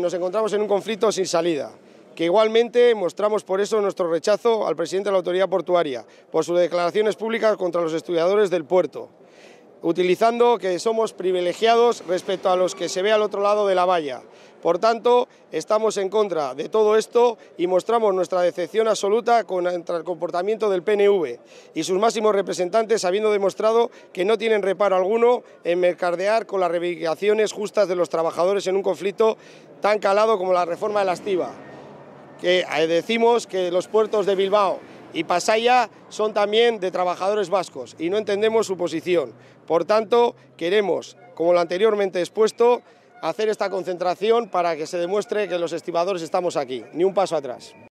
nos encontramos en un conflicto sin salida que igualmente mostramos por eso nuestro rechazo al presidente de la autoridad portuaria por sus declaraciones públicas contra los estudiadores del puerto utilizando que somos privilegiados respecto a los que se ve al otro lado de la valla. Por tanto, estamos en contra de todo esto y mostramos nuestra decepción absoluta contra el comportamiento del PNV y sus máximos representantes, habiendo demostrado que no tienen reparo alguno en mercadear con las reivindicaciones justas de los trabajadores en un conflicto tan calado como la reforma de la estiva. Que eh, decimos que los puertos de Bilbao y Pasaya son también de trabajadores vascos y no entendemos su posición. Por tanto, queremos, como lo anteriormente expuesto, hacer esta concentración para que se demuestre que los estimadores estamos aquí, ni un paso atrás.